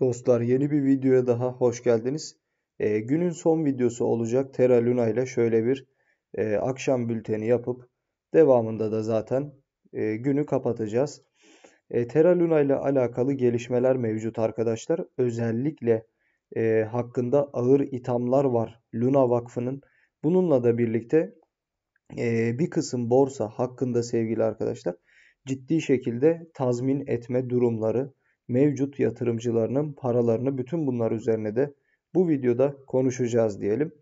Dostlar yeni bir videoya daha hoş geldiniz. E, günün son videosu olacak Terra Luna ile şöyle bir e, akşam bülteni yapıp devamında da zaten e, günü kapatacağız. E, Terra Luna ile alakalı gelişmeler mevcut arkadaşlar. Özellikle e, hakkında ağır ithamlar var Luna Vakfı'nın. Bununla da birlikte e, bir kısım borsa hakkında sevgili arkadaşlar ciddi şekilde tazmin etme durumları mevcut yatırımcılarının paralarını bütün bunlar üzerine de bu videoda konuşacağız diyelim.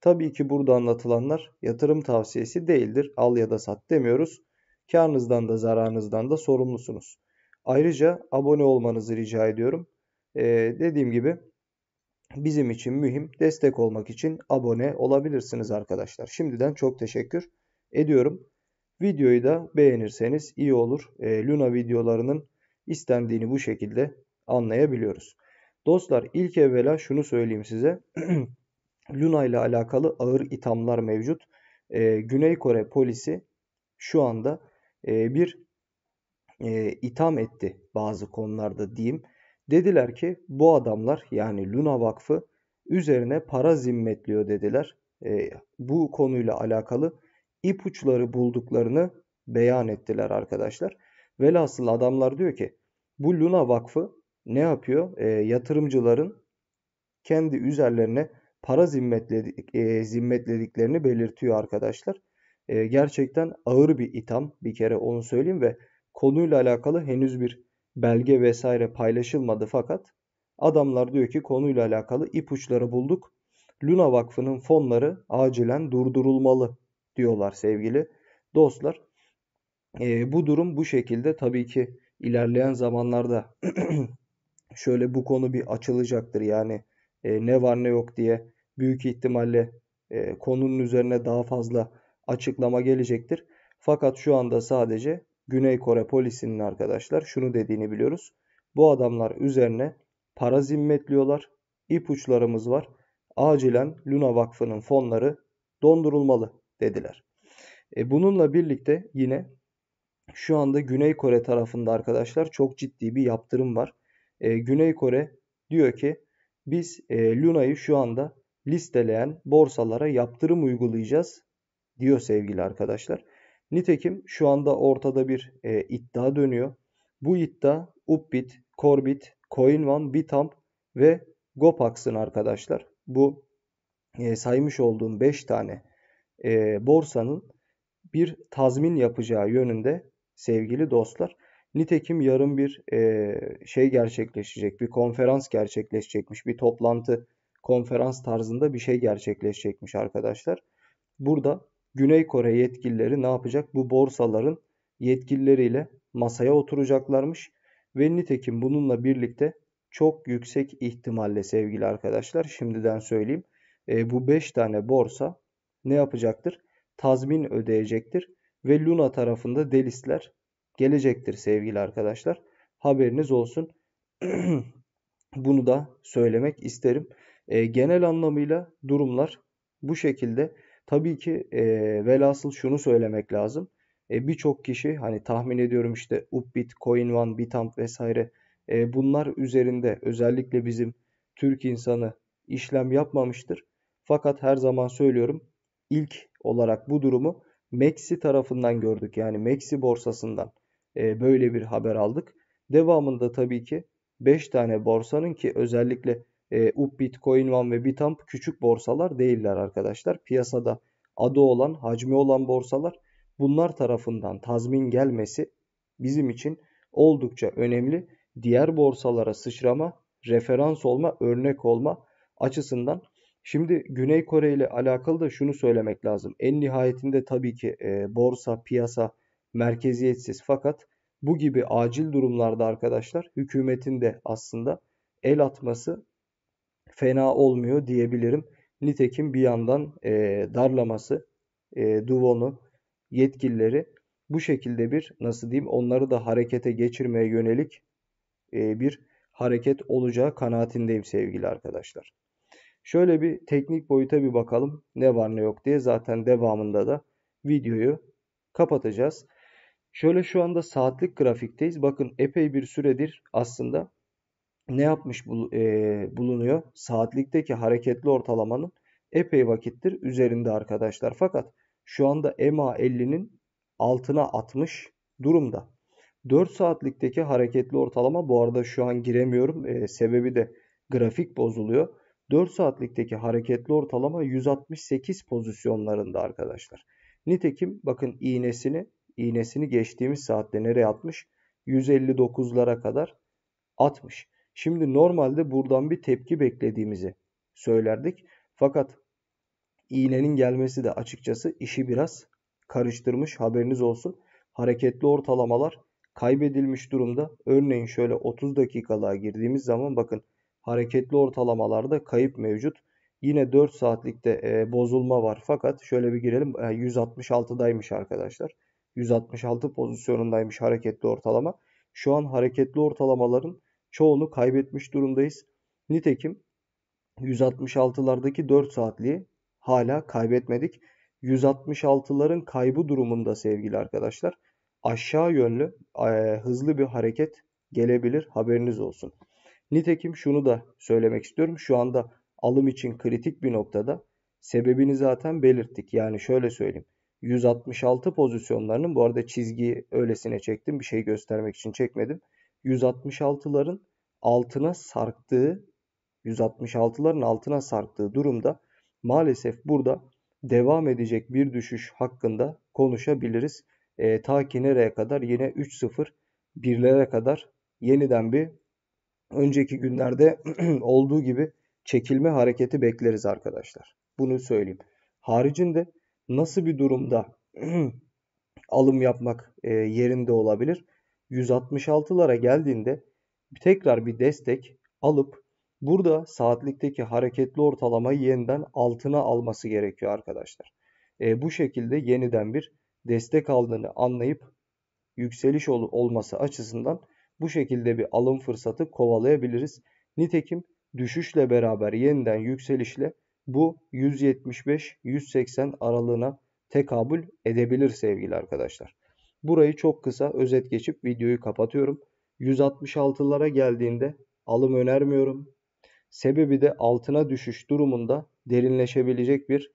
Tabii ki burada anlatılanlar yatırım tavsiyesi değildir. Al ya da sat demiyoruz. Karınızdan da zararınızdan da sorumlusunuz. Ayrıca abone olmanızı rica ediyorum. Ee, dediğim gibi bizim için mühim destek olmak için abone olabilirsiniz arkadaşlar. Şimdiden çok teşekkür ediyorum. Videoyu da beğenirseniz iyi olur. Ee, Luna videolarının istendiğini bu şekilde anlayabiliyoruz. Dostlar ilk evvela şunu söyleyeyim size. Luna ile alakalı ağır ithamlar mevcut. Ee, Güney Kore polisi şu anda e, bir e, itham etti bazı konularda diyeyim. Dediler ki bu adamlar yani Luna Vakfı üzerine para zimmetliyor dediler. E, bu konuyla alakalı ipuçları bulduklarını beyan ettiler arkadaşlar. Velhasıl adamlar diyor ki bu Luna Vakfı ne yapıyor? E, yatırımcıların kendi üzerlerine para zimmetledik, e, zimmetlediklerini belirtiyor arkadaşlar. E, gerçekten ağır bir itham bir kere onu söyleyeyim ve konuyla alakalı henüz bir belge vesaire paylaşılmadı fakat adamlar diyor ki konuyla alakalı ipuçları bulduk. Luna Vakfı'nın fonları acilen durdurulmalı diyorlar sevgili dostlar. E, bu durum bu şekilde tabii ki ilerleyen zamanlarda şöyle bu konu bir açılacaktır. Yani e, ne var ne yok diye büyük ihtimalle e, konunun üzerine daha fazla açıklama gelecektir. Fakat şu anda sadece Güney Kore polisinin arkadaşlar şunu dediğini biliyoruz. Bu adamlar üzerine para zimmetliyorlar. İpuçlarımız var. Acilen Luna Vakfı'nın fonları dondurulmalı dediler. E, bununla birlikte yine şu anda Güney Kore tarafında arkadaşlar çok ciddi bir yaptırım var. E, Güney Kore diyor ki biz e, Luna'yı şu anda listeleyen borsalara yaptırım uygulayacağız diyor sevgili arkadaşlar. Nitekim şu anda ortada bir e, iddia dönüyor. Bu iddia Upbit, Corbit, CoinOne, Bitamp ve Gopax'ın arkadaşlar. Bu e, saymış olduğum 5 tane e, borsanın bir tazmin yapacağı yönünde sevgili dostlar. Nitekim yarın bir e, şey gerçekleşecek, bir konferans gerçekleşecekmiş, bir toplantı, konferans tarzında bir şey gerçekleşecekmiş arkadaşlar. Burada Güney Kore yetkilileri ne yapacak? Bu borsaların yetkilileriyle masaya oturacaklarmış ve nitekim bununla birlikte çok yüksek ihtimalle sevgili arkadaşlar şimdiden söyleyeyim. E, bu 5 tane borsa ne yapacaktır? Tazmin ödeyecektir ve Luna tarafında delistler gelecektir sevgili arkadaşlar. Haberiniz olsun. Bunu da söylemek isterim. E, genel anlamıyla durumlar bu şekilde. Tabii ki e, velhasıl şunu söylemek lazım. E, Birçok kişi hani tahmin ediyorum işte Upbit, CoinOne, Bitamp vesaire e, bunlar üzerinde özellikle bizim Türk insanı işlem yapmamıştır. Fakat her zaman söylüyorum ilk olarak bu durumu Maxi tarafından gördük. Yani Maxi borsasından e, böyle bir haber aldık. Devamında tabii ki 5 tane borsanın ki özellikle e, Upbit, CoinOne ve Bitamp küçük borsalar değiller arkadaşlar. Piyasada adı olan, hacmi olan borsalar bunlar tarafından tazmin gelmesi bizim için oldukça önemli. Diğer borsalara sıçrama, referans olma, örnek olma açısından Şimdi Güney Kore ile alakalı da şunu söylemek lazım. En nihayetinde tabii ki e, borsa, piyasa merkeziyetsiz fakat bu gibi acil durumlarda arkadaşlar hükümetin de aslında el atması fena olmuyor diyebilirim. Nitekim bir yandan e, darlaması, e, Duvon'u, yetkilileri bu şekilde bir nasıl diyeyim onları da harekete geçirmeye yönelik e, bir hareket olacağı kanaatindeyim sevgili arkadaşlar. Şöyle bir teknik boyuta bir bakalım ne var ne yok diye zaten devamında da videoyu kapatacağız. Şöyle şu anda saatlik grafikteyiz. Bakın epey bir süredir aslında ne yapmış bul e bulunuyor? Saatlikteki hareketli ortalamanın epey vakittir üzerinde arkadaşlar. Fakat şu anda EMA 50'nin altına atmış durumda. 4 saatlikteki hareketli ortalama bu arada şu an giremiyorum. E, sebebi de grafik bozuluyor. 4 saatlikteki hareketli ortalama 168 pozisyonlarında arkadaşlar. Nitekim bakın iğnesini iğnesini geçtiğimiz saatte nereye atmış? 159'lara kadar atmış. Şimdi normalde buradan bir tepki beklediğimizi söylerdik. Fakat iğnenin gelmesi de açıkçası işi biraz karıştırmış haberiniz olsun. Hareketli ortalamalar kaybedilmiş durumda. Örneğin şöyle 30 dakikalığa girdiğimiz zaman bakın hareketli ortalamalarda kayıp mevcut. Yine 4 saatlikte e, bozulma var. Fakat şöyle bir girelim. E, 166'daymış arkadaşlar. 166 pozisyonundaymış hareketli ortalama. Şu an hareketli ortalamaların çoğunu kaybetmiş durumdayız. Nitekim 166'lardaki 4 saatliği hala kaybetmedik. 166'ların kaybı durumunda sevgili arkadaşlar aşağı yönlü e, hızlı bir hareket gelebilir haberiniz olsun. Nitekim şunu da söylemek istiyorum. Şu anda alım için kritik bir noktada sebebini zaten belirttik. Yani şöyle söyleyeyim. 166 pozisyonlarının bu arada çizgiyi öylesine çektim. Bir şey göstermek için çekmedim. 166'ların altına sarktığı 166'ların altına sarktığı durumda maalesef burada devam edecek bir düşüş hakkında konuşabiliriz. E, ta ki nereye kadar yine 3.0 birlere kadar yeniden bir önceki günlerde olduğu gibi çekilme hareketi bekleriz arkadaşlar. Bunu söyleyeyim. Haricinde nasıl bir durumda alım yapmak e, yerinde olabilir? 166'lara geldiğinde tekrar bir destek alıp burada saatlikteki hareketli ortalamayı yeniden altına alması gerekiyor arkadaşlar. E, bu şekilde yeniden bir destek aldığını anlayıp yükseliş ol olması açısından bu şekilde bir alım fırsatı kovalayabiliriz. Nitekim düşüşle beraber yeniden yükselişle bu 175-180 aralığına tekabül edebilir sevgili arkadaşlar. Burayı çok kısa özet geçip videoyu kapatıyorum. 166'lara geldiğinde alım önermiyorum. Sebebi de altına düşüş durumunda derinleşebilecek bir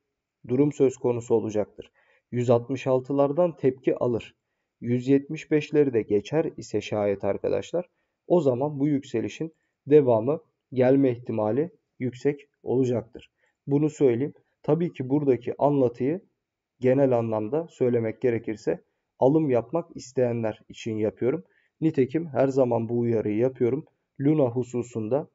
durum söz konusu olacaktır. 166'lardan tepki alır. 175'leri de geçer ise şayet arkadaşlar o zaman bu yükselişin devamı gelme ihtimali yüksek olacaktır. Bunu söyleyeyim. Tabii ki buradaki anlatıyı genel anlamda söylemek gerekirse alım yapmak isteyenler için yapıyorum. Nitekim her zaman bu uyarıyı yapıyorum. Luna hususunda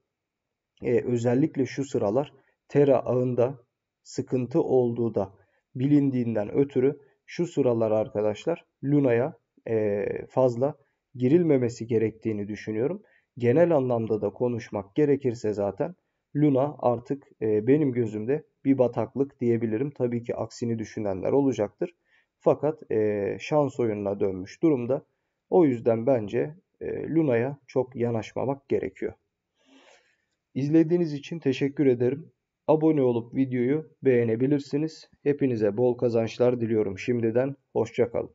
e, özellikle şu sıralar Terra ağında sıkıntı olduğu da bilindiğinden ötürü şu sıralar arkadaşlar Luna'ya e, fazla girilmemesi gerektiğini düşünüyorum. Genel anlamda da konuşmak gerekirse zaten Luna artık e, benim gözümde bir bataklık diyebilirim. Tabii ki aksini düşünenler olacaktır. Fakat e, şans oyununa dönmüş durumda. O yüzden bence Luna'ya çok yanaşmamak gerekiyor. İzlediğiniz için teşekkür ederim. Abone olup videoyu beğenebilirsiniz. Hepinize bol kazançlar diliyorum şimdiden. Hoşçakalın.